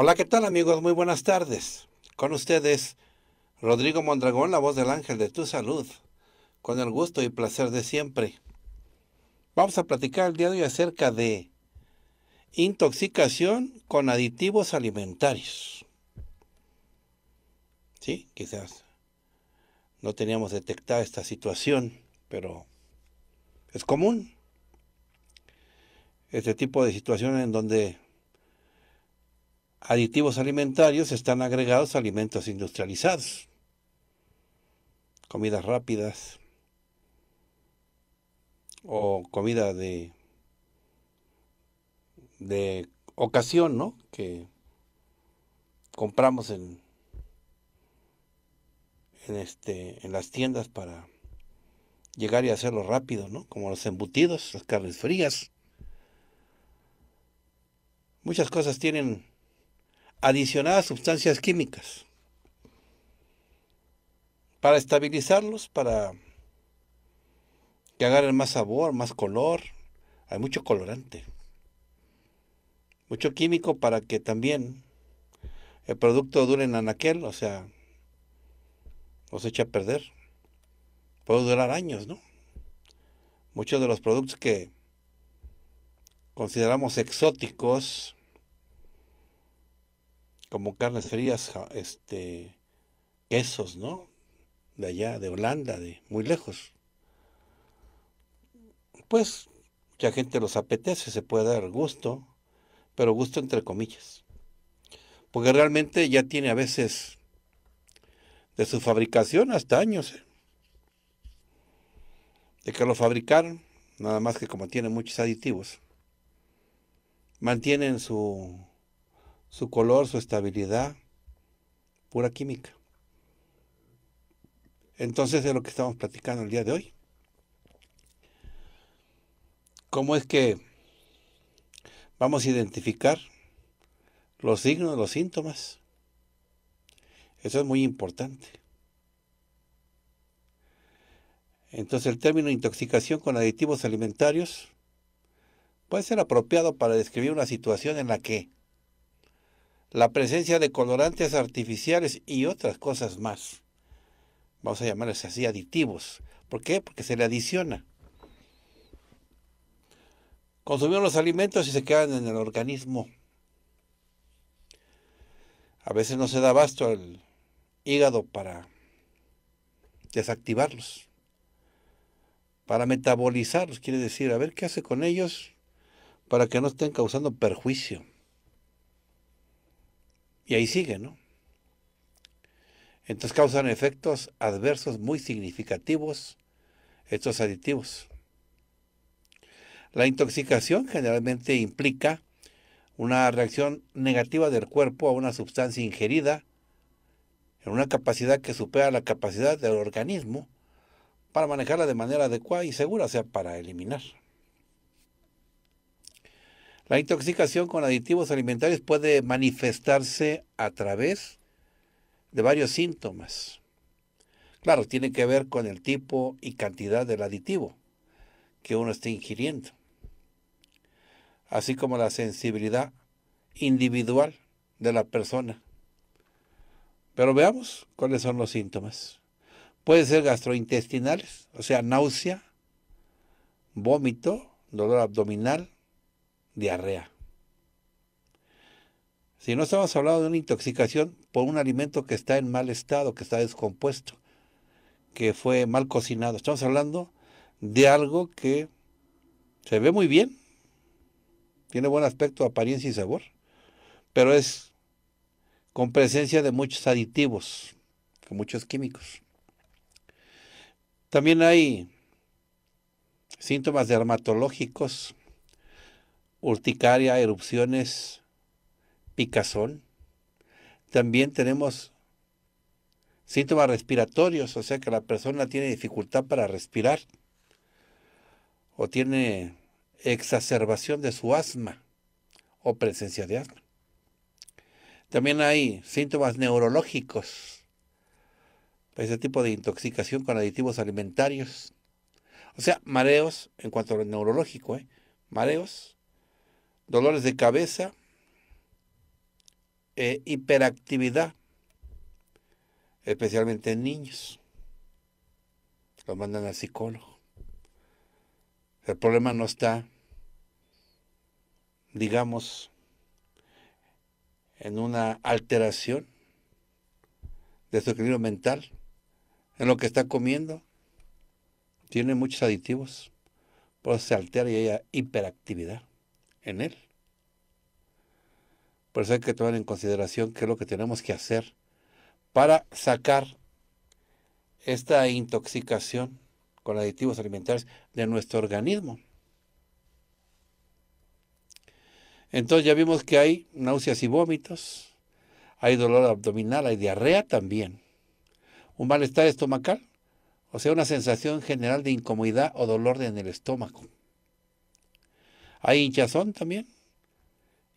Hola, ¿qué tal amigos? Muy buenas tardes. Con ustedes, Rodrigo Mondragón, la voz del ángel de tu salud, con el gusto y placer de siempre. Vamos a platicar el día de hoy acerca de intoxicación con aditivos alimentarios. Sí, quizás no teníamos detectada esta situación, pero es común este tipo de situación en donde aditivos alimentarios están agregados a alimentos industrializados, comidas rápidas o comida de, de ocasión, ¿no? Que compramos en, en, este, en las tiendas para llegar y hacerlo rápido, ¿no? Como los embutidos, las carnes frías. Muchas cosas tienen adicionadas sustancias químicas para estabilizarlos, para que agarren más sabor, más color. Hay mucho colorante, mucho químico para que también el producto dure en anaquel, o sea, no se eche a perder. Puede durar años, ¿no? Muchos de los productos que consideramos exóticos, como carnes frías, este, quesos, ¿no? De allá, de Holanda, de muy lejos. Pues mucha gente los apetece, se puede dar gusto, pero gusto entre comillas. Porque realmente ya tiene a veces de su fabricación hasta años. ¿eh? De que lo fabricaron, nada más que como tiene muchos aditivos, mantienen su su color, su estabilidad, pura química. Entonces es lo que estamos platicando el día de hoy. ¿Cómo es que vamos a identificar los signos, los síntomas? Eso es muy importante. Entonces el término intoxicación con aditivos alimentarios puede ser apropiado para describir una situación en la que la presencia de colorantes artificiales y otras cosas más. Vamos a llamarles así aditivos. ¿Por qué? Porque se le adiciona. Consumimos los alimentos y se quedan en el organismo. A veces no se da abasto al hígado para desactivarlos, para metabolizarlos, quiere decir, a ver qué hace con ellos para que no estén causando perjuicio. Y ahí sigue, ¿no? Entonces causan efectos adversos muy significativos estos aditivos. La intoxicación generalmente implica una reacción negativa del cuerpo a una sustancia ingerida en una capacidad que supera la capacidad del organismo para manejarla de manera adecuada y segura, o sea, para eliminar. La intoxicación con aditivos alimentarios puede manifestarse a través de varios síntomas. Claro, tiene que ver con el tipo y cantidad del aditivo que uno está ingiriendo, así como la sensibilidad individual de la persona. Pero veamos cuáles son los síntomas. Puede ser gastrointestinales, o sea, náusea, vómito, dolor abdominal, diarrea. Si no estamos hablando de una intoxicación por un alimento que está en mal estado, que está descompuesto, que fue mal cocinado, estamos hablando de algo que se ve muy bien, tiene buen aspecto, apariencia y sabor, pero es con presencia de muchos aditivos, con muchos químicos. También hay síntomas dermatológicos urticaria, erupciones, picazón. También tenemos síntomas respiratorios, o sea que la persona tiene dificultad para respirar o tiene exacerbación de su asma o presencia de asma. También hay síntomas neurológicos, ese tipo de intoxicación con aditivos alimentarios. O sea, mareos en cuanto a lo neurológico, ¿eh? mareos, dolores de cabeza, e hiperactividad, especialmente en niños. lo mandan al psicólogo. El problema no está, digamos, en una alteración de su equilibrio mental, en lo que está comiendo. Tiene muchos aditivos, por se altera y hay hiperactividad en Él. Por eso hay que tomar en consideración qué es lo que tenemos que hacer para sacar esta intoxicación con aditivos alimentarios de nuestro organismo. Entonces ya vimos que hay náuseas y vómitos, hay dolor abdominal, hay diarrea también, un malestar estomacal, o sea, una sensación general de incomodidad o dolor en el estómago. Hay hinchazón también.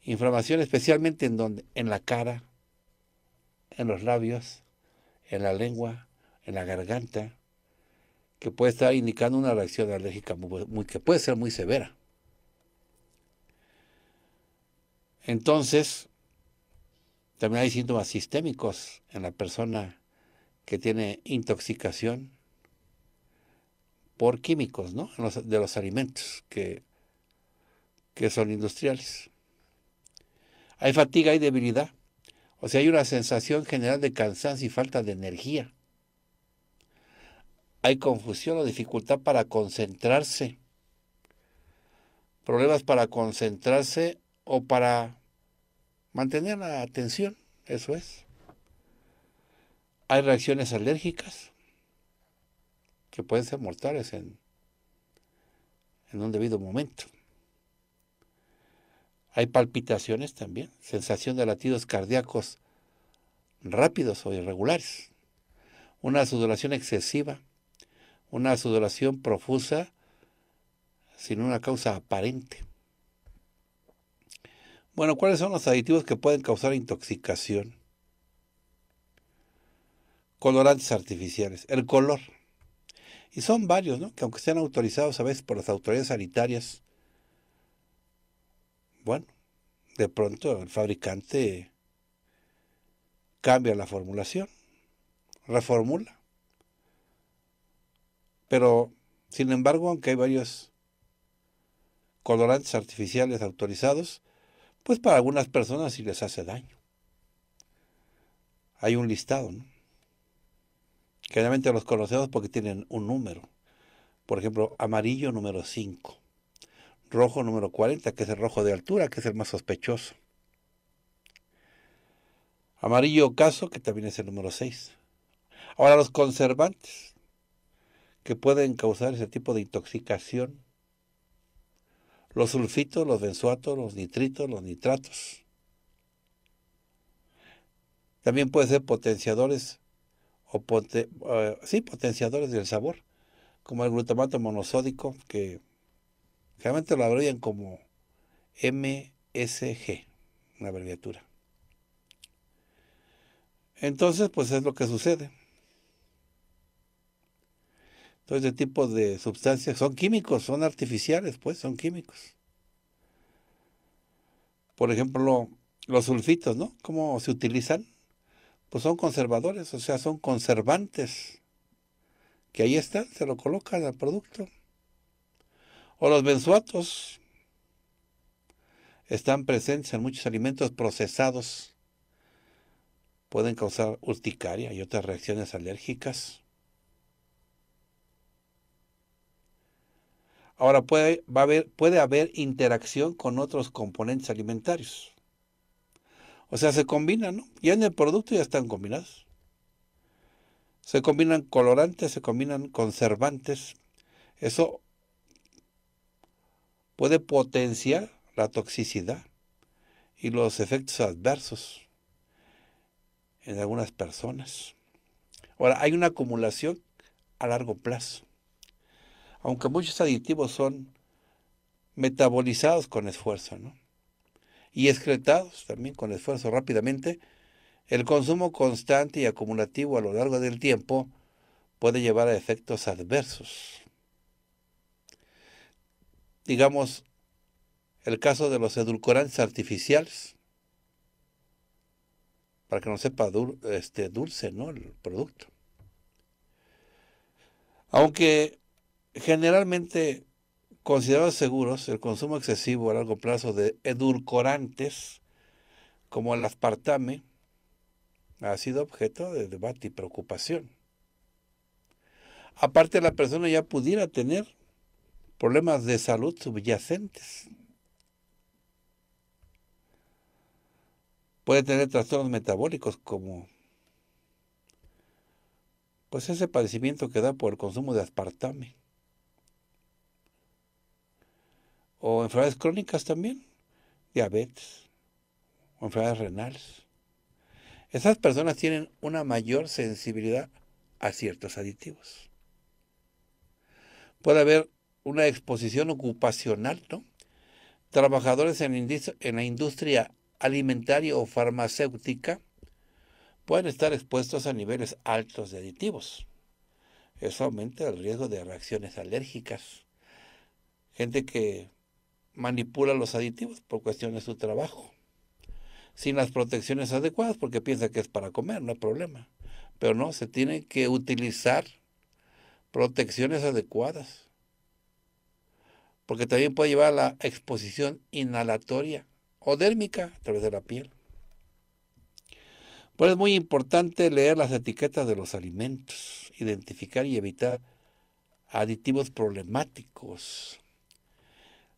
Inflamación especialmente en donde? En la cara, en los labios, en la lengua, en la garganta, que puede estar indicando una reacción alérgica muy, que puede ser muy severa. Entonces, también hay síntomas sistémicos en la persona que tiene intoxicación por químicos ¿no? de los alimentos que que son industriales. Hay fatiga y debilidad. O sea, hay una sensación general de cansancio y falta de energía. Hay confusión o dificultad para concentrarse. Problemas para concentrarse o para mantener la atención, eso es. Hay reacciones alérgicas que pueden ser mortales en, en un debido momento. Hay palpitaciones también, sensación de latidos cardíacos rápidos o irregulares, una sudoración excesiva, una sudoración profusa sin una causa aparente. Bueno, ¿cuáles son los aditivos que pueden causar intoxicación? Colorantes artificiales, el color. Y son varios, ¿no? Que aunque sean autorizados a veces por las autoridades sanitarias, bueno, de pronto el fabricante cambia la formulación, reformula. Pero, sin embargo, aunque hay varios colorantes artificiales autorizados, pues para algunas personas sí les hace daño. Hay un listado, ¿no? Generalmente los conocemos porque tienen un número. Por ejemplo, amarillo número 5 rojo número 40, que es el rojo de altura, que es el más sospechoso. Amarillo ocaso, que también es el número 6. Ahora los conservantes, que pueden causar ese tipo de intoxicación. Los sulfitos, los benzoatos, los nitritos, los nitratos. También pueden ser potenciadores o eh, potenciadores del sabor, como el glutamato monosódico que Generalmente lo abrevian como MSG, una abreviatura. Entonces, pues es lo que sucede. Entonces, este tipo de sustancias son químicos, son artificiales, pues son químicos. Por ejemplo, los sulfitos, ¿no? ¿Cómo se utilizan? Pues son conservadores, o sea, son conservantes. Que ahí están, se lo colocan al producto o los benzoatos están presentes en muchos alimentos procesados. Pueden causar urticaria y otras reacciones alérgicas. Ahora puede, va a haber, puede haber interacción con otros componentes alimentarios. O sea, se combinan, ¿no? Ya en el producto ya están combinados. Se combinan colorantes, se combinan conservantes. Eso puede potenciar la toxicidad y los efectos adversos en algunas personas. Ahora, hay una acumulación a largo plazo. Aunque muchos aditivos son metabolizados con esfuerzo, Y excretados también con esfuerzo rápidamente, el consumo constante y acumulativo a lo largo del tiempo puede llevar a efectos adversos digamos, el caso de los edulcorantes artificiales, para que no sepa este, dulce ¿no? el producto. Aunque generalmente considerados seguros, el consumo excesivo a largo plazo de edulcorantes como el aspartame ha sido objeto de debate y preocupación. Aparte, la persona ya pudiera tener problemas de salud subyacentes. Puede tener trastornos metabólicos como pues ese padecimiento que da por el consumo de aspartame. O enfermedades crónicas también, diabetes, o enfermedades renales. Esas personas tienen una mayor sensibilidad a ciertos aditivos. Puede haber una exposición ocupacional, ¿no? Trabajadores en, la industria alimentaria o farmacéutica pueden estar expuestos a niveles altos de aditivos. Eso aumenta el riesgo de reacciones alérgicas. Gente que manipula los aditivos por cuestiones de su trabajo, sin las protecciones adecuadas porque piensa que es para comer, no hay problema. Pero no, se tienen que utilizar protecciones adecuadas porque también puede llevar a la exposición inhalatoria o dérmica a través de la piel. Por eso es muy importante leer las etiquetas de los alimentos, identificar y evitar aditivos problemáticos.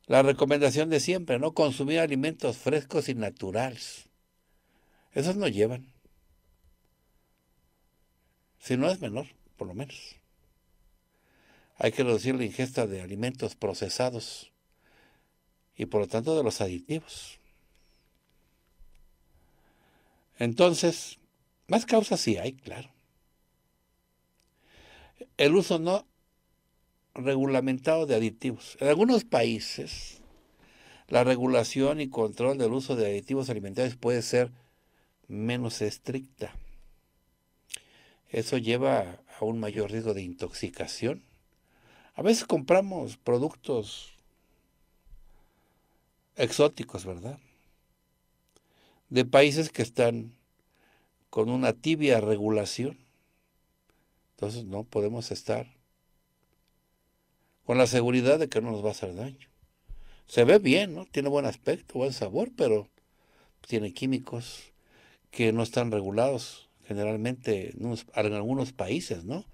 La recomendación de siempre, no consumir alimentos frescos y naturales. Esos no llevan. Si no es menor, por lo menos hay que reducir la ingesta de alimentos procesados y por lo tanto de los aditivos. Entonces, más causas sí hay, claro. El uso no regulamentado de aditivos. En algunos países, la regulación y control del uso de aditivos alimentarios puede ser menos estricta. Eso lleva a un mayor riesgo de intoxicación a veces compramos productos exóticos, ¿verdad? De países que están con una tibia regulación. Entonces no podemos estar con la seguridad de que no nos va a hacer daño. Se ve bien, ¿no? Tiene buen aspecto, buen sabor, pero tiene químicos que no están regulados generalmente en, algunos países, ¿no?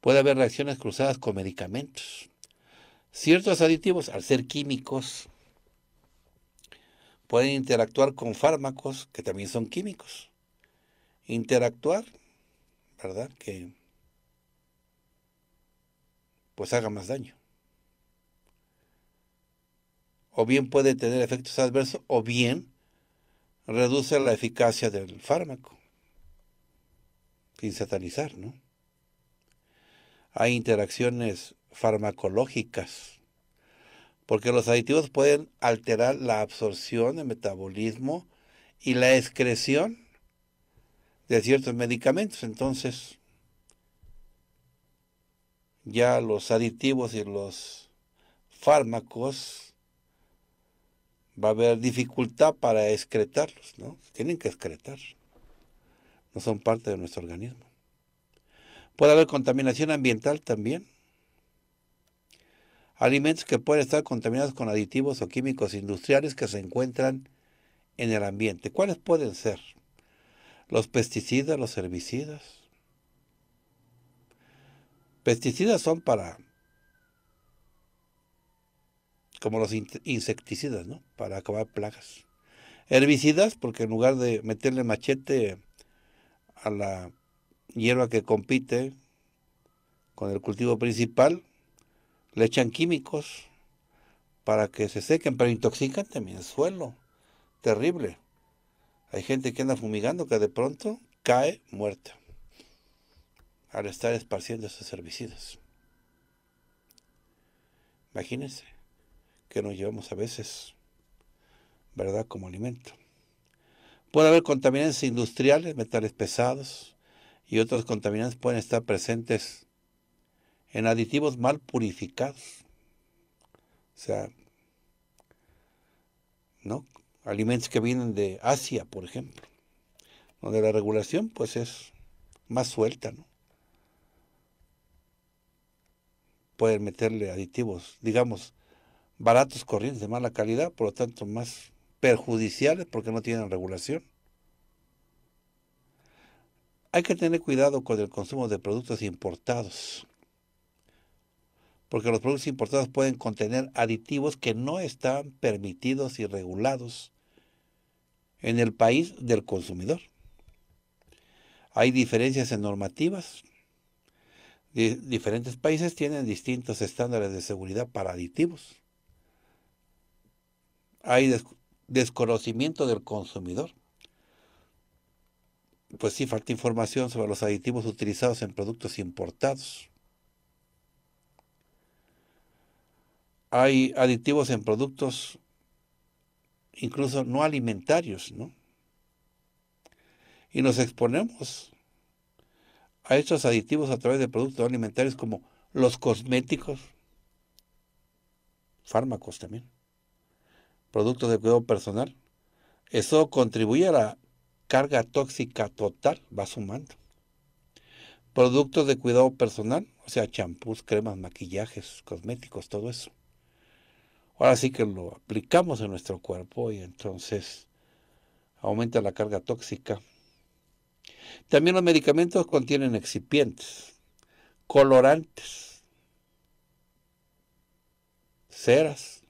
Puede haber reacciones cruzadas con medicamentos. Ciertos aditivos, al ser químicos, pueden interactuar con fármacos que también son químicos. Interactuar, ¿verdad? Que pues haga más daño. O bien puede tener efectos adversos o bien reduce la eficacia del fármaco. Sin satanizar, ¿no? Hay interacciones farmacológicas, porque los aditivos pueden alterar la absorción, el metabolismo y la excreción de ciertos medicamentos. Entonces, ya los aditivos y los fármacos va a haber dificultad para excretarlos, ¿no? Tienen que excretar. No son parte de nuestro organismo. Puede haber contaminación ambiental también. Alimentos que pueden estar contaminados con aditivos o químicos industriales que se encuentran en el ambiente. ¿Cuáles pueden ser? Los pesticidas, los herbicidas. Pesticidas son para, como los insecticidas, ¿no? Para acabar plagas. Herbicidas, porque en lugar de meterle machete a la hierba que compite con el cultivo principal, le echan químicos para que se sequen, pero intoxican también el suelo. Terrible. Hay gente que anda fumigando que de pronto cae muerta al estar esparciendo esos herbicidas. Imagínense que nos llevamos a veces, ¿verdad?, como alimento. Puede haber contaminantes industriales, metales pesados, y otros contaminantes pueden estar presentes en aditivos mal purificados. O sea, ¿no? Alimentos que vienen de Asia, por ejemplo, donde la regulación pues es más suelta, ¿no? Pueden meterle aditivos, digamos, baratos corrientes de mala calidad, por lo tanto más perjudiciales porque no tienen regulación. Hay que tener cuidado con el consumo de productos importados, porque los productos importados pueden contener aditivos que no están permitidos y regulados en el país del consumidor. Hay diferencias en normativas. diferentes países tienen distintos estándares de seguridad para aditivos. Hay desconocimiento del consumidor pues sí, falta información sobre los aditivos utilizados en productos importados. Hay aditivos en productos incluso no alimentarios, ¿no? Y nos exponemos a estos aditivos a través de productos alimentarios como los cosméticos, fármacos también, productos de cuidado personal. Eso contribuye a la carga tóxica total va sumando. Productos de cuidado personal, o sea, champús, cremas, maquillajes, cosméticos, todo eso. Ahora sí que lo aplicamos en nuestro cuerpo y entonces aumenta la carga tóxica. También los medicamentos contienen excipientes, colorantes, ceras,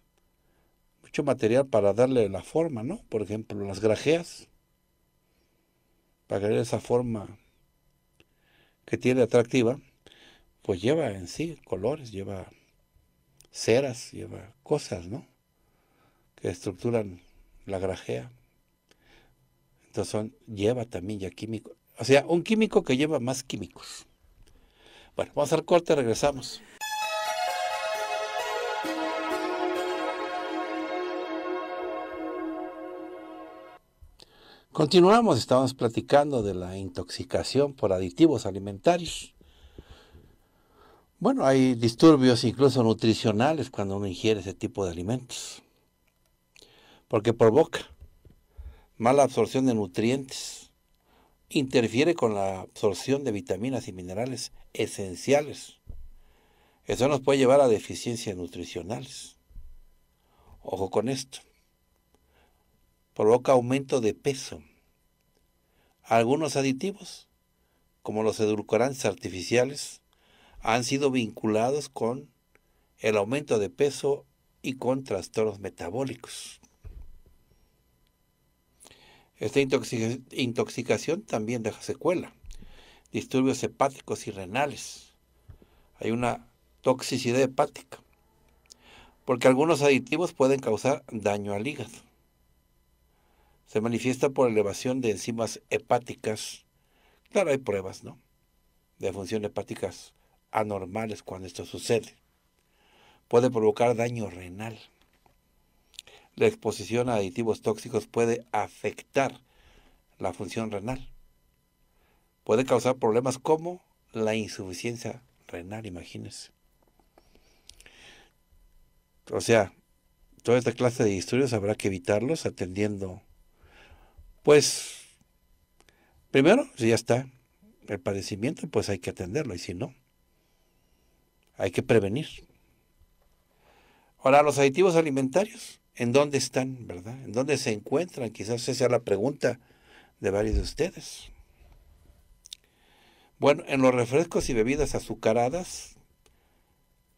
mucho material para darle la forma, ¿no? Por ejemplo, las grajeas para crear esa forma que tiene atractiva, pues lleva en sí colores, lleva ceras, lleva cosas, ¿no? Que estructuran la grajea. Entonces lleva también ya químico. O sea, un químico que lleva más químicos. Bueno, vamos al corte, regresamos. Continuamos, estábamos platicando de la intoxicación por aditivos alimentarios. Bueno, hay disturbios incluso nutricionales cuando uno ingiere ese tipo de alimentos, porque provoca mala absorción de nutrientes, interfiere con la absorción de vitaminas y minerales esenciales. Eso nos puede llevar a deficiencias nutricionales. Ojo con esto provoca aumento de peso. Algunos aditivos, como los edulcorantes artificiales, han sido vinculados con el aumento de peso y con trastornos metabólicos. Esta intoxicación también deja secuela, disturbios hepáticos y renales. Hay una toxicidad hepática, porque algunos aditivos pueden causar daño al hígado. Se manifiesta por elevación de enzimas hepáticas. Claro, hay pruebas, ¿no? De función hepáticas anormales cuando esto sucede. Puede provocar daño renal. La exposición a aditivos tóxicos puede afectar la función renal. Puede causar problemas como la insuficiencia renal, imagínense. O sea, toda esta clase de estudios habrá que evitarlos atendiendo pues, primero, si ya está el padecimiento, pues hay que atenderlo, y si no, hay que prevenir. Ahora, los aditivos alimentarios, ¿en dónde están, verdad? ¿En dónde se encuentran? Quizás esa sea la pregunta de varios de ustedes. Bueno, en los refrescos y bebidas azucaradas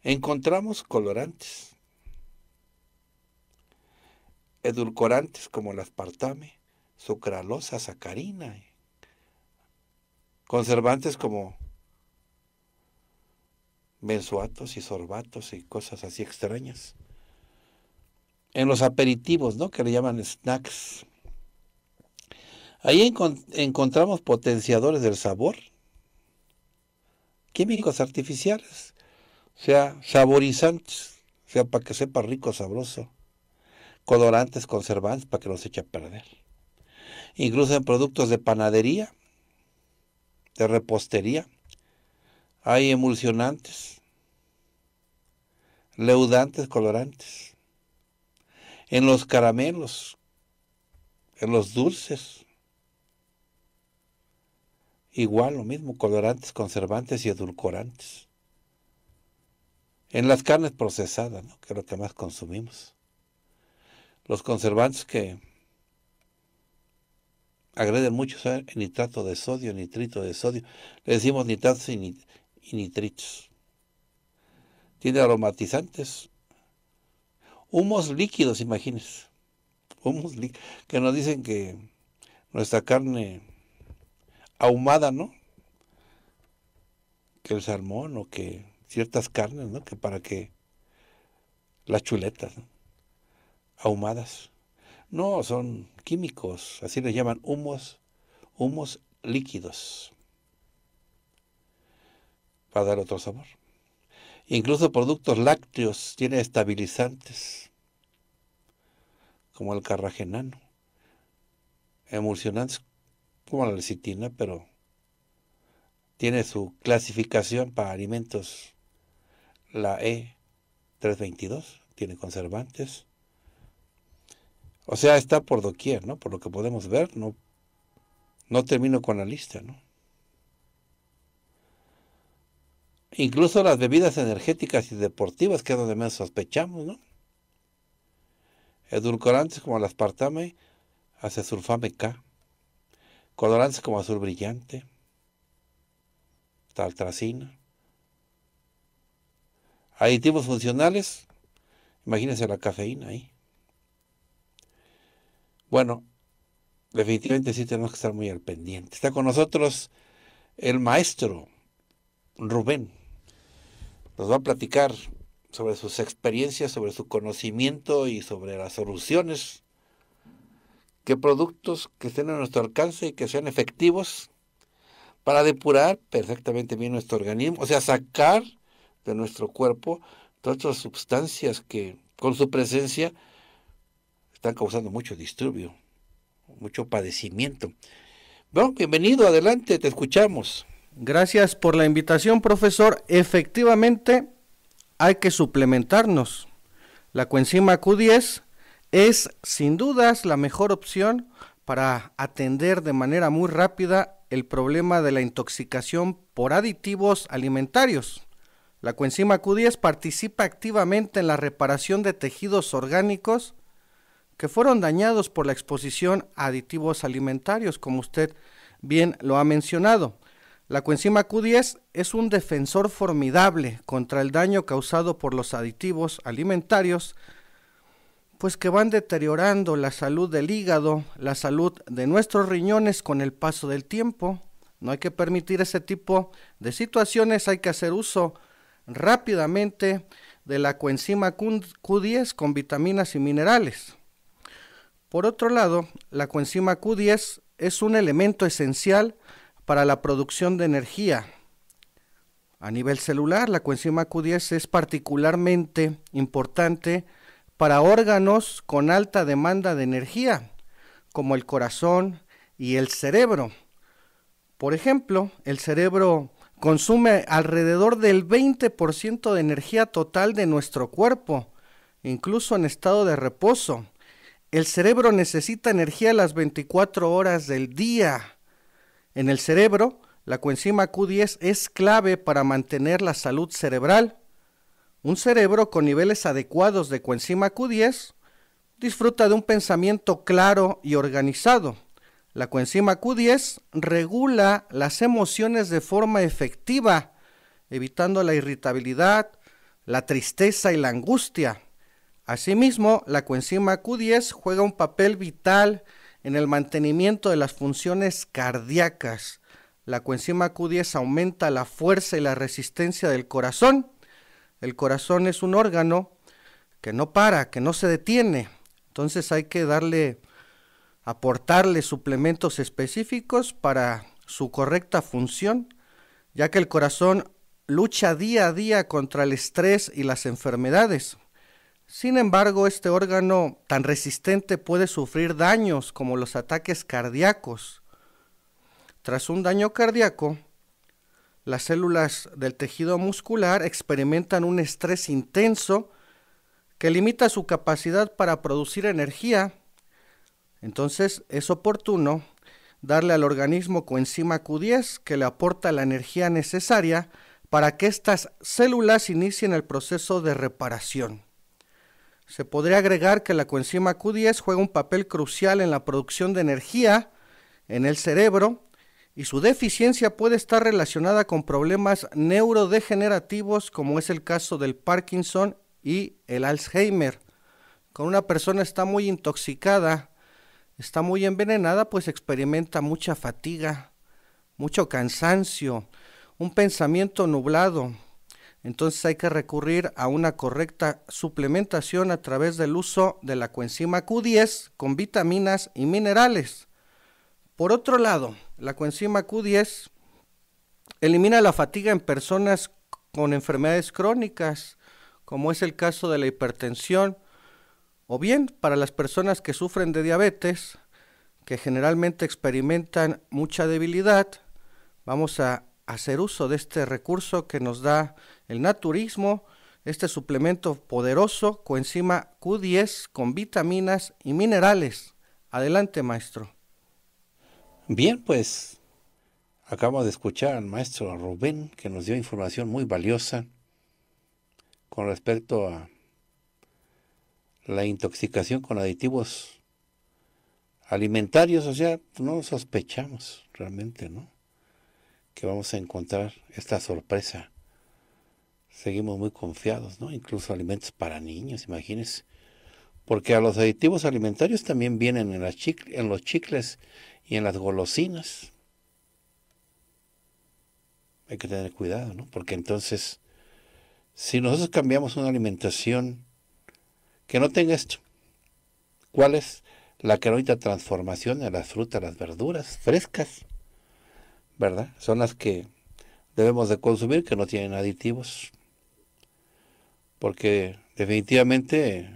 encontramos colorantes, edulcorantes como el aspartame, sucralosa, sacarina, eh. conservantes como mensuatos y sorbatos y cosas así extrañas. En los aperitivos, ¿no? Que le llaman snacks. Ahí encontramos potenciadores del sabor, químicos artificiales, o sea, saborizantes, o sea, para que sepa rico, sabroso, colorantes, conservantes, para que no se eche a perder incluso en productos de panadería, de repostería. Hay emulsionantes, leudantes, colorantes, en los caramelos, en los dulces. Igual lo mismo, colorantes, conservantes y edulcorantes. En las carnes procesadas, que es lo que más consumimos. Los conservantes que agreden mucho ¿sabes? nitrato de sodio, nitrito de sodio. Le decimos nitratos y, y nitritos. Tiene aromatizantes. Humos líquidos, imagínense. Humos líquidos. Que nos dicen que nuestra carne ahumada, ¿no? Que el salmón o que ciertas carnes, ¿no? Que para que las chuletas, ¿no? Ahumadas. No, son químicos, así les llaman humos, humos líquidos. Para dar otro sabor. Incluso productos lácteos tienen estabilizantes, como el carragenano, emulsionantes como la lecitina, pero tiene su clasificación para alimentos, la E322, tiene conservantes, o sea, está por doquier, ¿no? Por lo que podemos ver, no, no termino con la lista, ¿no? Incluso las bebidas energéticas y deportivas, que es donde menos sospechamos, ¿no? Edulcorantes como el aspartame, acesulfame K. Colorantes como azul brillante, Taltracina. Aditivos funcionales, imagínense la cafeína ahí. Bueno, definitivamente sí tenemos que estar muy al pendiente. Está con nosotros el maestro Rubén. Nos va a platicar sobre sus experiencias, sobre su conocimiento y sobre las soluciones Qué productos que estén a nuestro alcance y que sean efectivos para depurar perfectamente bien nuestro organismo, o sea, sacar de nuestro cuerpo todas las sustancias que con su presencia están causando mucho disturbio, mucho padecimiento. Bueno, bienvenido, adelante, te escuchamos. Gracias por la invitación, profesor. Efectivamente, hay que suplementarnos. La coenzima Q10 es sin dudas la mejor opción para atender de manera muy rápida el problema de la intoxicación por aditivos alimentarios. La coenzima Q10 participa activamente en la reparación de tejidos orgánicos que fueron dañados por la exposición a aditivos alimentarios, como usted bien lo ha mencionado. La coenzima Q10 es un defensor formidable contra el daño causado por los aditivos alimentarios, pues que van deteriorando la salud del hígado, la salud de nuestros riñones con el paso del tiempo. No hay que permitir ese tipo de situaciones, hay que hacer uso rápidamente de la coenzima Q10 con vitaminas y minerales. Por otro lado, la coenzima Q10 es un elemento esencial para la producción de energía. A nivel celular, la coenzima Q10 es particularmente importante para órganos con alta demanda de energía, como el corazón y el cerebro. Por ejemplo, el cerebro consume alrededor del 20% de energía total de nuestro cuerpo, incluso en estado de reposo. El cerebro necesita energía las 24 horas del día. En el cerebro, la coenzima Q10 es clave para mantener la salud cerebral. Un cerebro con niveles adecuados de coenzima Q10 disfruta de un pensamiento claro y organizado. La coenzima Q10 regula las emociones de forma efectiva, evitando la irritabilidad, la tristeza y la angustia. Asimismo, la coenzima Q10 juega un papel vital en el mantenimiento de las funciones cardíacas. La coenzima Q10 aumenta la fuerza y la resistencia del corazón. El corazón es un órgano que no para, que no se detiene. Entonces hay que darle, aportarle suplementos específicos para su correcta función, ya que el corazón lucha día a día contra el estrés y las enfermedades. Sin embargo, este órgano tan resistente puede sufrir daños como los ataques cardíacos. Tras un daño cardíaco, las células del tejido muscular experimentan un estrés intenso que limita su capacidad para producir energía. Entonces es oportuno darle al organismo coenzima Q10 que le aporta la energía necesaria para que estas células inicien el proceso de reparación. Se podría agregar que la coenzima Q10 juega un papel crucial en la producción de energía en el cerebro y su deficiencia puede estar relacionada con problemas neurodegenerativos como es el caso del Parkinson y el Alzheimer. Cuando una persona está muy intoxicada, está muy envenenada, pues experimenta mucha fatiga, mucho cansancio, un pensamiento nublado, entonces hay que recurrir a una correcta suplementación a través del uso de la coenzima Q10 con vitaminas y minerales. Por otro lado, la coenzima Q10 elimina la fatiga en personas con enfermedades crónicas, como es el caso de la hipertensión, o bien para las personas que sufren de diabetes, que generalmente experimentan mucha debilidad, vamos a hacer uso de este recurso que nos da el naturismo, este suplemento poderoso, coenzima Q10 con vitaminas y minerales. Adelante, maestro. Bien, pues acabamos de escuchar al maestro Rubén que nos dio información muy valiosa con respecto a la intoxicación con aditivos alimentarios, o sea, no sospechamos realmente, ¿no? que vamos a encontrar esta sorpresa. Seguimos muy confiados, ¿no? Incluso alimentos para niños, imagínense. Porque a los aditivos alimentarios también vienen en, en los chicles y en las golosinas. Hay que tener cuidado, ¿no? Porque entonces, si nosotros cambiamos una alimentación que no tenga esto, ¿cuál es la que transformación de las frutas, las verduras frescas? ¿verdad? Son las que debemos de consumir que no tienen aditivos. Porque definitivamente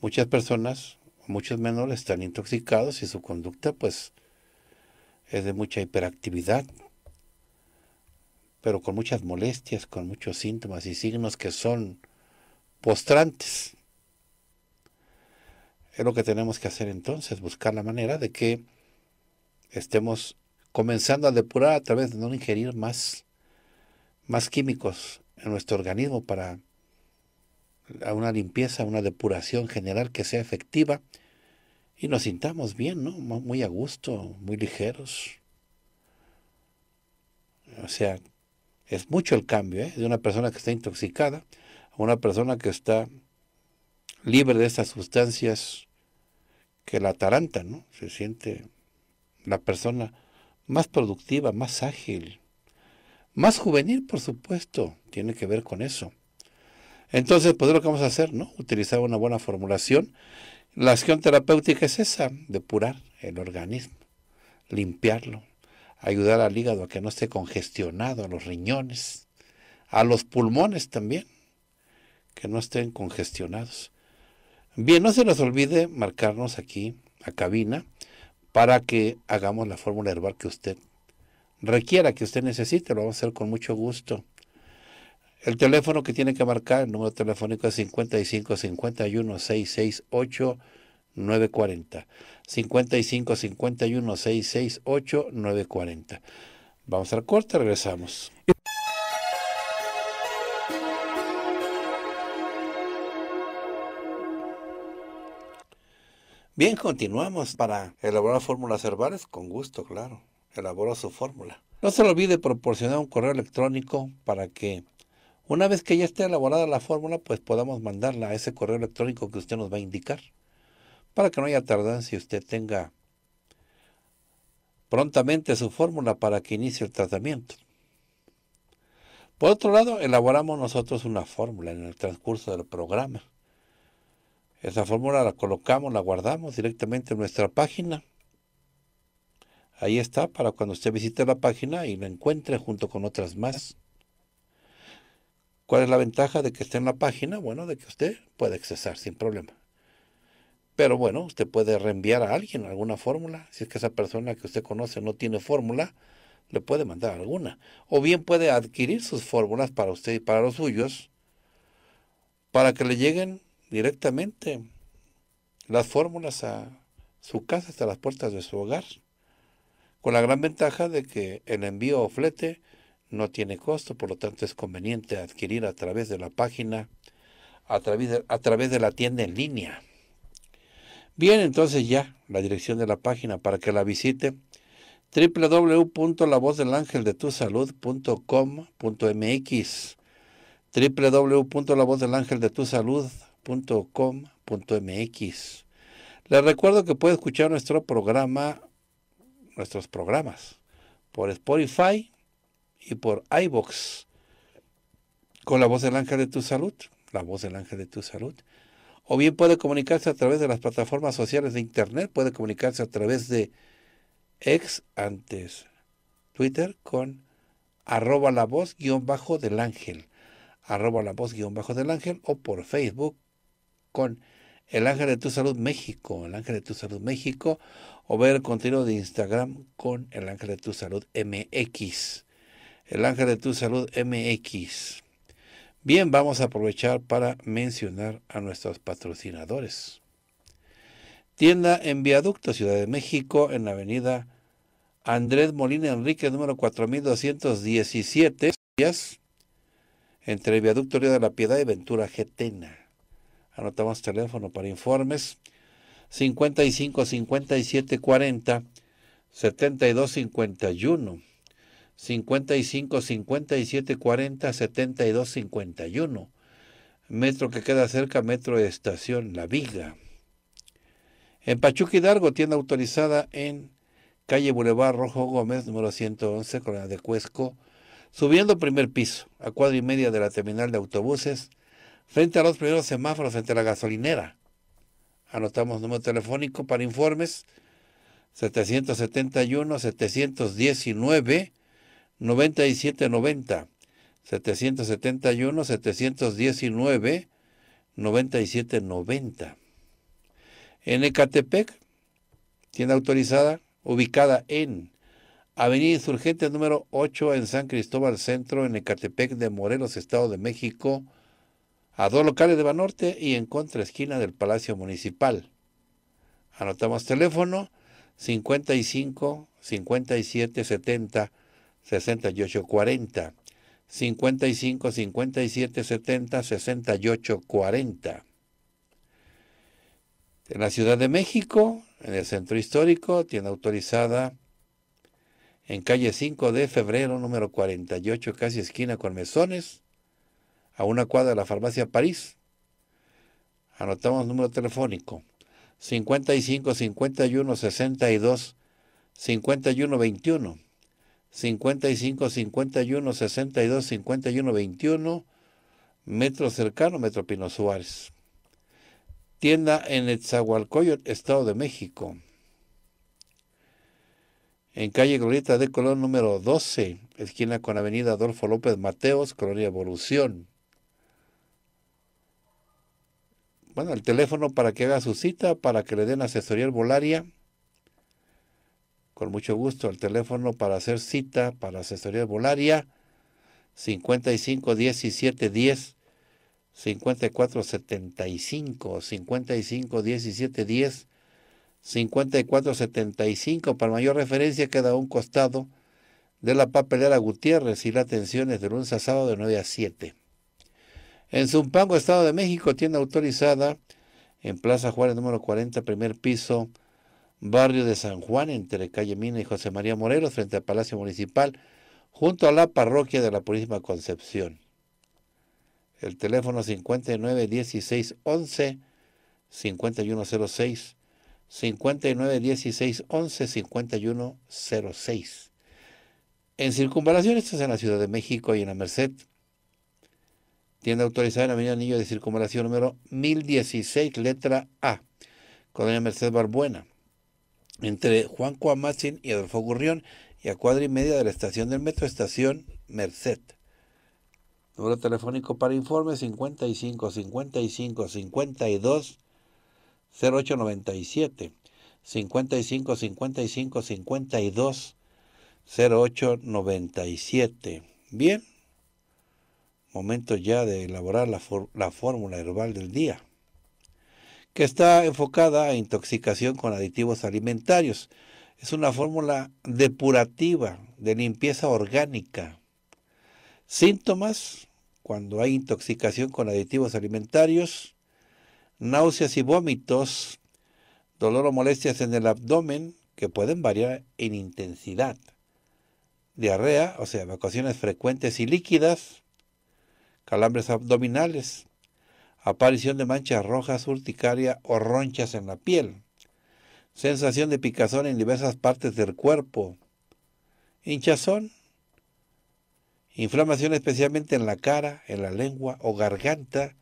muchas personas, muchos menores están intoxicados y su conducta pues es de mucha hiperactividad, pero con muchas molestias, con muchos síntomas y signos que son postrantes. Es lo que tenemos que hacer entonces, buscar la manera de que estemos comenzando a depurar a través de no ingerir más, más químicos en nuestro organismo para una limpieza, una depuración general que sea efectiva y nos sintamos bien, Muy a gusto, muy ligeros. O sea, es mucho el cambio ¿eh? de una persona que está intoxicada a una persona que está libre de estas sustancias que la atarantan, ¿no? Se siente la persona más productiva, más ágil, más juvenil, por supuesto, tiene que ver con eso. Entonces, pues lo que vamos a hacer, ¿no? Utilizar una buena formulación. La acción terapéutica es esa, depurar el organismo, limpiarlo, ayudar al hígado a que no esté congestionado, a los riñones, a los pulmones también, que no estén congestionados. Bien, no se les olvide marcarnos aquí a cabina para que hagamos la fórmula herbal que usted requiera, que usted necesite. Lo vamos a hacer con mucho gusto. El teléfono que tiene que marcar, el número telefónico es 55 51 668 940. 55 51 668 940. Vamos al corte, regresamos. Bien, continuamos para elaborar fórmulas herbales con gusto, claro. Elaboró su fórmula. No se le olvide proporcionar un correo electrónico para que una vez que ya esté elaborada la fórmula, pues podamos mandarla a ese correo electrónico que usted nos va a indicar. Para que no haya tardanza y usted tenga prontamente su fórmula para que inicie el tratamiento. Por otro lado, elaboramos nosotros una fórmula en el transcurso del programa. Esa fórmula la colocamos, la guardamos directamente en nuestra página. Ahí está para cuando usted visite la página y la encuentre junto con otras más. ¿Cuál es la ventaja de que esté en la página? Bueno, de que usted puede accesar sin problema. Pero bueno, usted puede reenviar a alguien alguna fórmula. Si es que esa persona que usted conoce no tiene fórmula, le puede mandar alguna. O bien puede adquirir sus fórmulas para usted y para los suyos, para que le lleguen directamente las fórmulas a su casa, hasta las puertas de su hogar, con la gran ventaja de que el envío o flete no tiene costo, por lo tanto es conveniente adquirir a través de la página, a través de, a través de la tienda en línea. Bien, entonces ya la dirección de la página para que la visite www.lavozdelangeldetusalud.com.mx www.lavozdelangeldetusalud.com .com.mx. Les recuerdo que puede escuchar nuestro programa, nuestros programas, por Spotify y por iBox, con la voz del ángel de tu salud, la voz del ángel de tu salud. O bien puede comunicarse a través de las plataformas sociales de Internet, puede comunicarse a través de ex antes Twitter con arroba la voz guión bajo del ángel, arroba la voz guión bajo del ángel o por Facebook con el Ángel de tu Salud México, el Ángel de tu Salud México, o ver el contenido de Instagram con el Ángel de tu Salud MX. El Ángel de tu Salud MX. Bien, vamos a aprovechar para mencionar a nuestros patrocinadores. Tienda en Viaducto, Ciudad de México, en la avenida Andrés Molina Enrique, número 4217, entre Viaducto Río de la Piedad y Ventura Getena. Anotamos teléfono para informes. 55 57 40 72 51. 55 57 40 72 51. Metro que queda cerca, metro de estación La Viga. En Pachuca Hidalgo, tienda autorizada en calle Boulevard Rojo Gómez, número 111, Corona de Cuesco, subiendo primer piso, a cuadra y media de la terminal de autobuses, Frente a los primeros semáforos, frente a la gasolinera. Anotamos número telefónico para informes 771-719-9790. 771-719-9790. En Ecatepec, tienda autorizada, ubicada en Avenida Insurgente número 8 en San Cristóbal Centro, en Ecatepec de Morelos, Estado de México, a dos locales de Banorte y en contra esquina del Palacio Municipal. Anotamos teléfono 55 57 70 68 40. 55 57 70 68 40. En la Ciudad de México, en el Centro Histórico, tiene autorizada en calle 5 de febrero, número 48, casi esquina con Mesones, a una cuadra de la farmacia París. Anotamos número telefónico 55 51 62 51 21 55 51 62 51 21 metro cercano Metro Pino Suárez. Tienda en Etzahualcoyot, Estado de México. En calle Glorieta de Colón número 12, esquina con Avenida Adolfo López Mateos, Colonia Evolución. bueno, el teléfono para que haga su cita, para que le den asesoría volaria. Con mucho gusto, el teléfono para hacer cita, para asesoría volaria. 55 17 10 54 75 55 17 10 54 75 para mayor referencia queda a un costado de la papelera Gutiérrez y la atención es de lunes a sábado de 9 a 7. En Zumpango, Estado de México, tienda autorizada en Plaza Juárez número 40, primer piso, barrio de San Juan, entre calle Mina y José María Morelos, frente al Palacio Municipal, junto a la parroquia de la Purísima Concepción. El teléfono 59 16 5106 59 5106. En circunvalación, esto es en la Ciudad de México y en la Merced, tienda autorizada en Avenida Anillo de Circunvalación número 1016, letra A, Colonia Merced, Barbuena, entre Juan Cuamacin y Adolfo Gurrión, y a cuadra y media de la estación del metro, estación Merced. Número telefónico para informe 55 55 52 0897 55 55 52 0897. Bien, momento ya de elaborar la, fórmula herbal del día, que está enfocada a intoxicación con aditivos alimentarios. Es una fórmula depurativa de limpieza orgánica. Síntomas cuando hay intoxicación con aditivos alimentarios, náuseas y vómitos, dolor o molestias en el abdomen que pueden variar en intensidad, diarrea, o sea, evacuaciones frecuentes y líquidas, calambres abdominales, aparición de manchas rojas, urticaria o ronchas en la piel, sensación de picazón en diversas partes del cuerpo, hinchazón, inflamación especialmente en la cara, en la lengua o garganta,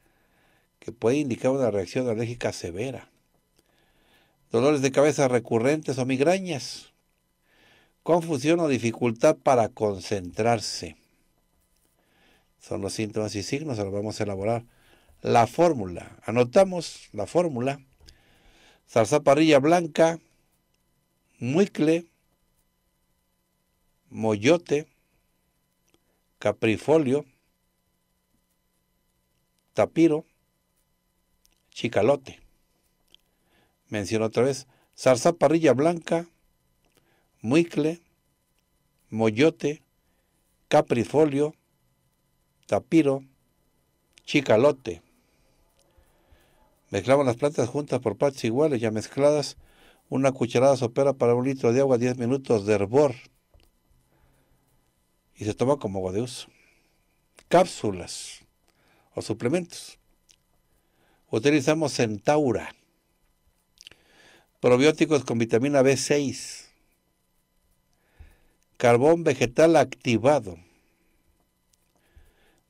que puede indicar una reacción alérgica severa, dolores de cabeza recurrentes o migrañas, confusión o dificultad para concentrarse. Son los síntomas y signos, ahora vamos a elaborar la fórmula. Anotamos la fórmula. Zarzaparrilla blanca, muicle, moyote, caprifolio, tapiro, chicalote. Menciono otra vez, zarzaparrilla blanca, muicle, moyote, caprifolio, tapiro, chicalote. Mezclamos las plantas juntas por partes iguales, ya mezcladas, una cucharada sopera para un litro de agua, 10 minutos de hervor. Y se toma como agua de uso. Cápsulas o suplementos. Utilizamos centaura. Probióticos con vitamina B6. Carbón vegetal activado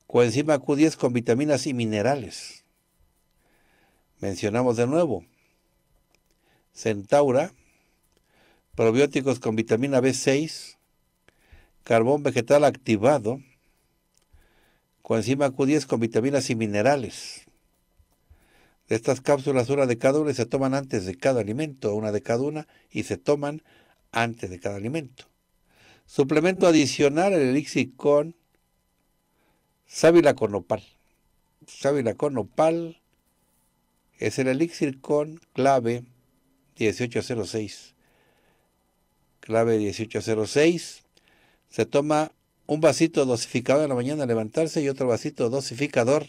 coenzima Q10 con vitaminas y minerales. Mencionamos de nuevo, centaura, probióticos con vitamina B6, carbón vegetal activado, coenzima Q10 con vitaminas y minerales. De estas cápsulas, una de cada una se toman antes de cada alimento, una de cada una y se toman antes de cada alimento. Suplemento adicional, el elixir con sábila con Sábila con es el elixir con clave 1806. Clave 1806. Se toma un vasito dosificador en la mañana al levantarse y otro vasito dosificador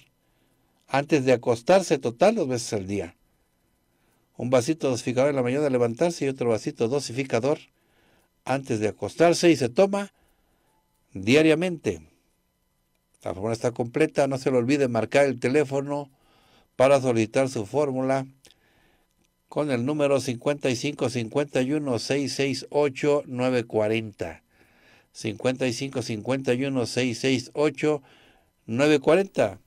antes de acostarse total dos veces al día. Un vasito dosificador en la mañana al levantarse y otro vasito dosificador antes de acostarse y se toma diariamente la fórmula está completa, no se le olvide marcar el teléfono para solicitar su fórmula con el número 5551-668-940. 5551-668-940.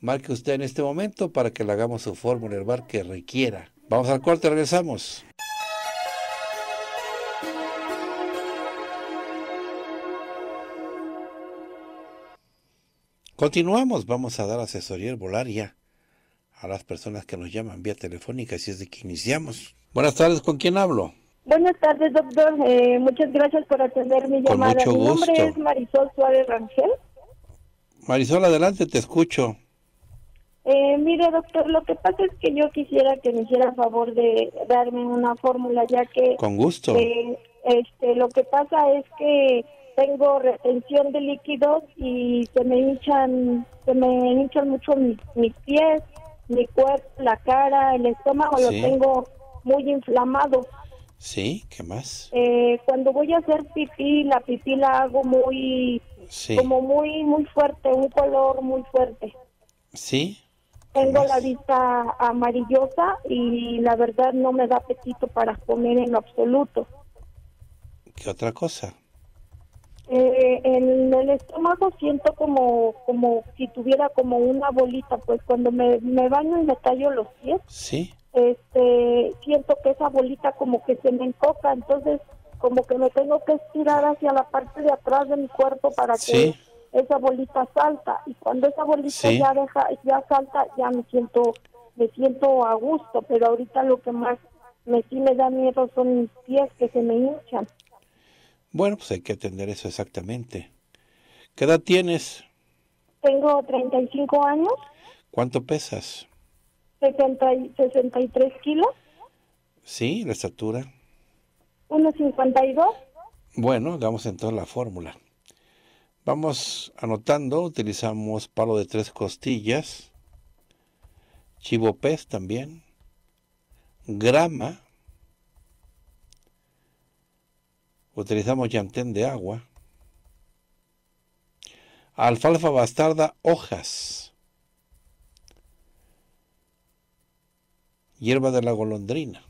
Marque usted en este momento para que le hagamos su fórmula el bar que requiera. Vamos al corte, regresamos. Continuamos, vamos a dar asesoría herbolaria a las personas que nos llaman vía telefónica, Si es de que iniciamos. Buenas tardes, ¿con quién hablo? Buenas tardes, doctor. Eh, muchas gracias por atender mi Con mucho mi nombre es Marisol Suárez Rangel. Marisol, adelante, te escucho. Eh, mire, doctor, lo que pasa es que yo quisiera que me hiciera favor de darme una fórmula, ya que... Con gusto. Eh, este, lo que pasa es que tengo retención de líquidos y se me hinchan, se me hinchan mucho mis, pies, mi cuerpo, la cara, el estómago lo tengo muy inflamado. Sí, ¿qué más? Eh, cuando voy a hacer pipí, la pipí la hago muy, como muy, muy fuerte, un color muy fuerte. Sí. Tengo la vista amarillosa y la verdad no me da apetito para comer en lo absoluto. ¿Qué otra cosa? en el estómago siento como como si tuviera como una bolita, pues cuando me, baño y me callo los pies. Este, siento que esa bolita como que se me encoja, entonces como que me tengo que estirar hacia la parte de atrás de mi cuerpo para que esa bolita salta y cuando esa bolita ya deja ya salta ya me siento me siento a gusto, pero ahorita lo que más me sí me da miedo son mis pies que se me hinchan. Bueno, pues hay que atender eso exactamente. ¿Qué edad tienes? Tengo 35 años. ¿Cuánto pesas? y 63 kilos. Sí, la estatura. 1,52. Bueno, hagamos entonces la fórmula. Vamos anotando, utilizamos palo de tres costillas, chivo pez también, grama, utilizamos llantén de agua. Alfalfa bastarda, hojas. Hierba de la golondrina.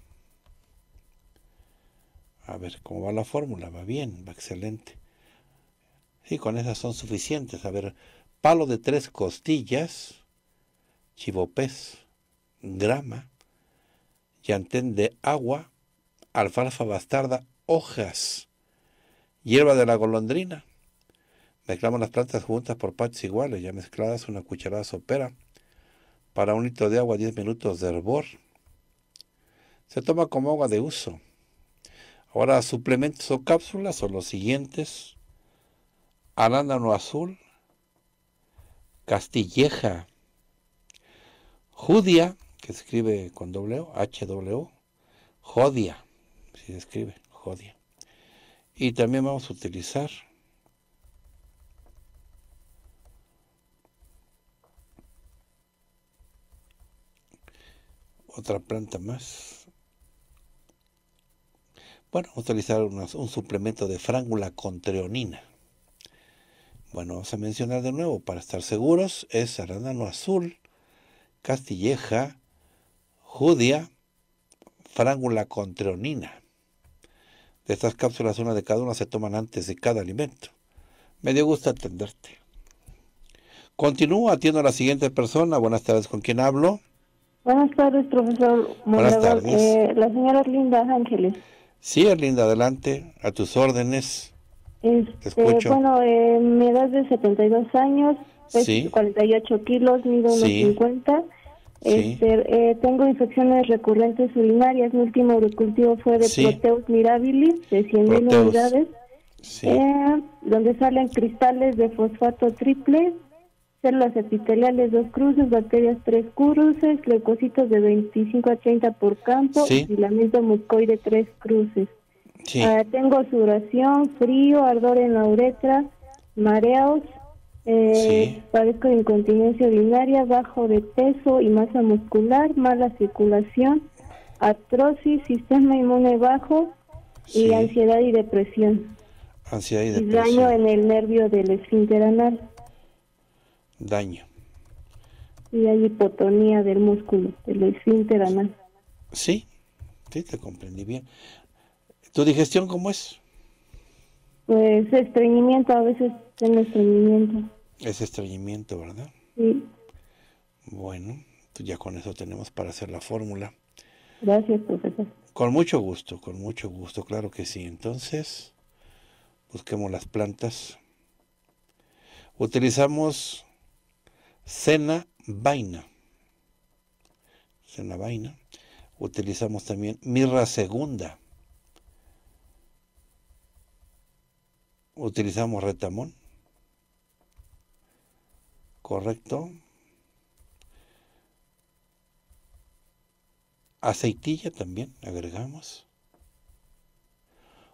A ver cómo va la fórmula. Va bien, va excelente. Sí, con esas son suficientes. A ver, palo de tres costillas, chivopés, grama, llantén de agua, alfalfa bastarda, hojas hierba de la golondrina. Mezclamos las plantas juntas por partes iguales, ya mezcladas una cucharada sopera para un litro de agua 10 minutos de hervor. Se toma como agua de uso. Ahora suplementos o cápsulas son los siguientes. Arándano azul, castilleja, judia, que escribe con W, HW, jodia, si se escribe, jodia y también vamos a utilizar otra planta más bueno, vamos a utilizar un suplemento de frángula con treonina bueno, vamos a mencionar de nuevo para estar seguros es arándano azul castilleja judia frángula con treonina de estas cápsulas, una de cada una se toman antes de cada alimento. Me dio gusto atenderte. Continúo, atiendo a la siguiente persona. Buenas tardes, ¿con quién hablo? Buenas tardes, profesor. Buenas tardes. Eh, la señora Linda Ángeles. Sí, Erlinda, adelante, a tus órdenes. Este, Te bueno, eh, mi edad de 72 años, peso 48 kilos, mido este, eh, tengo infecciones recurrentes urinarias. Mi último cultivo fue de Proteus mirabilis, de 100.000 unidades, eh, donde salen cristales de fosfato triple, células epiteliales dos cruces, bacterias tres cruces, leucocitos de 25 a 30 por campo y filamento mucoide tres cruces. Ah, tengo sudoración, frío, ardor en la uretra, mareos, eh, de incontinencia urinaria, bajo de peso y masa muscular, mala circulación, atrosis sistema inmune bajo y ansiedad y depresión. Ansiedad y depresión. daño en el nervio del esfínter anal. Daño. Y hay hipotonía del músculo, del esfínter anal. Sí, sí, te comprendí bien. ¿Tu digestión cómo es? Pues estreñimiento, a veces tengo estreñimiento. Es estreñimiento, ¿verdad? Sí. Bueno, pues ya con eso tenemos para hacer la fórmula. Gracias, profesor. Con mucho gusto, con mucho gusto, claro que sí. Entonces, busquemos las plantas. Utilizamos cena vaina. Cena vaina. Utilizamos también mirra segunda. Utilizamos retamón correcto. Aceitilla también agregamos.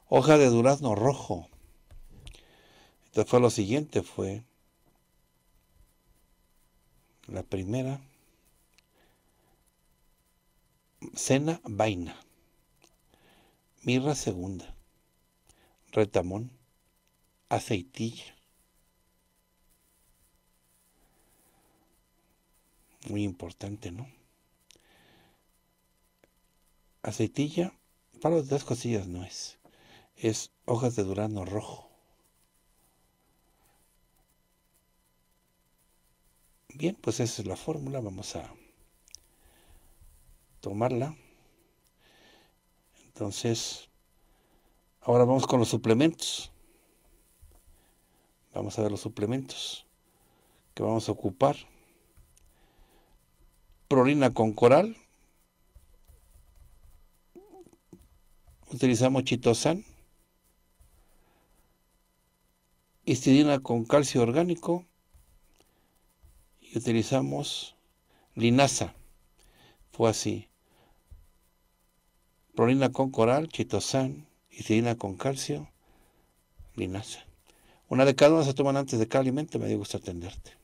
Hoja de durazno rojo. Esto fue lo siguiente, fue la primera cena vaina, mirra segunda, retamón, aceitilla, muy importante, ¿no? Aceitilla, para las tres cosillas no es. Es hojas de durano rojo. Bien, pues esa es la fórmula. Vamos a tomarla. Entonces, ahora vamos con los suplementos. Vamos a ver los suplementos que vamos a ocupar prolina con coral. Utilizamos chitosan. Histidina con calcio orgánico. Y utilizamos linaza. Fue así. Prolina con coral, chitosan, histidina con calcio, linaza. Una de cada una se toman antes de cada alimento. Me dio gusto atenderte.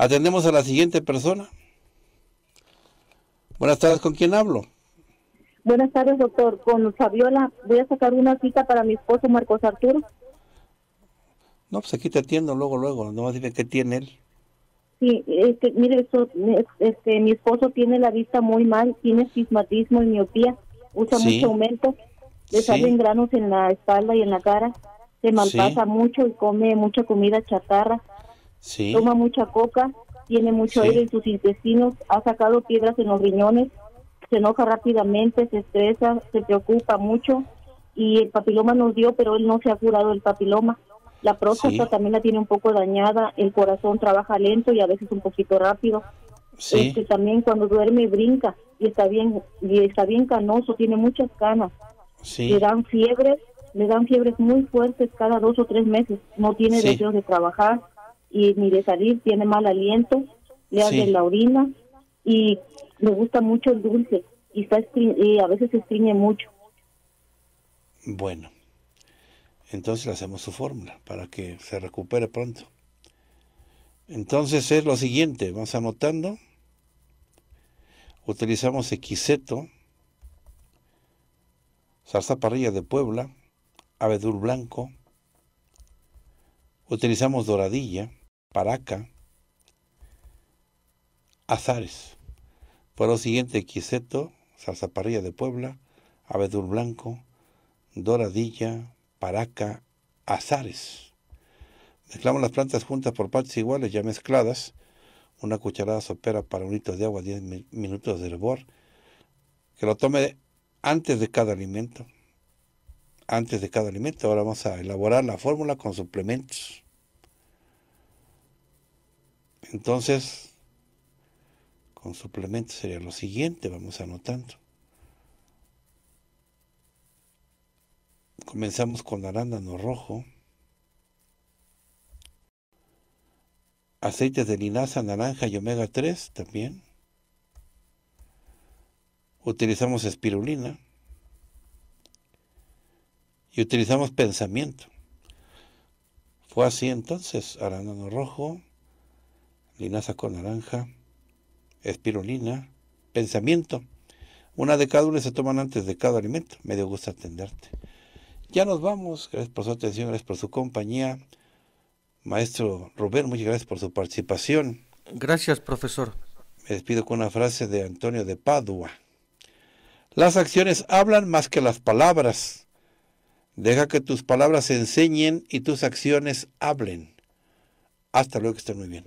Atendemos a la siguiente persona. Buenas tardes, ¿con quién hablo? Buenas tardes, doctor. Con Fabiola, voy a sacar una cita para mi esposo Marcos Arturo. No, pues aquí te atiendo luego, luego. Nomás dime qué tiene él. Sí, este, mire, eso, este, mi esposo tiene la vista muy mal, tiene estigmatismo y miopía, usa mucho aumento, le salen granos en la espalda y en la cara, se malpasa mucho y come mucha comida chatarra, toma mucha coca, tiene mucho aire en sus intestinos, ha sacado piedras en los riñones, se enoja rápidamente, se estresa, se preocupa mucho y el papiloma nos dio, pero él no se ha curado el papiloma. La próstata también la tiene un poco dañada, el corazón trabaja lento y a veces un poquito rápido. Sí. Este, también cuando duerme brinca y está bien y está bien canoso, tiene muchas canas. Le dan fiebres, le dan fiebres muy fuertes cada dos o tres meses. No tiene deseos de trabajar, y ni de salir, tiene mal aliento, le hace la orina y le gusta mucho el dulce y, está a veces se estriñe mucho. Bueno, entonces le hacemos su fórmula para que se recupere pronto. Entonces es lo siguiente, vamos anotando. Utilizamos equiseto, salsa parrilla de Puebla, abedul blanco. Utilizamos doradilla, Paraca, Azares. Por lo siguiente, Quiseto, parrilla de Puebla, Abedul Blanco, Doradilla, Paraca, Azares. Mezclamos las plantas juntas por partes iguales ya mezcladas. Una cucharada sopera para un litro de agua, 10 minutos de hervor. Que lo tome antes de cada alimento. Antes de cada alimento. Ahora vamos a elaborar la fórmula con suplementos. Entonces, con suplemento sería lo siguiente, vamos anotando. Comenzamos con arándano rojo, aceites de linaza, naranja y omega 3 también. Utilizamos espirulina y utilizamos pensamiento. Fue así entonces, arándano rojo, linaza con naranja, espirulina, pensamiento. Una de cada una se toman antes de cada alimento. Me dio gusto atenderte. Ya nos vamos. Gracias por su atención, gracias por su compañía. Maestro Rubén, muchas gracias por su participación. Gracias, profesor. Me despido con una frase de Antonio de Padua. Las acciones hablan más que las palabras. Deja que tus palabras enseñen y tus acciones hablen. Hasta luego, que estén muy bien.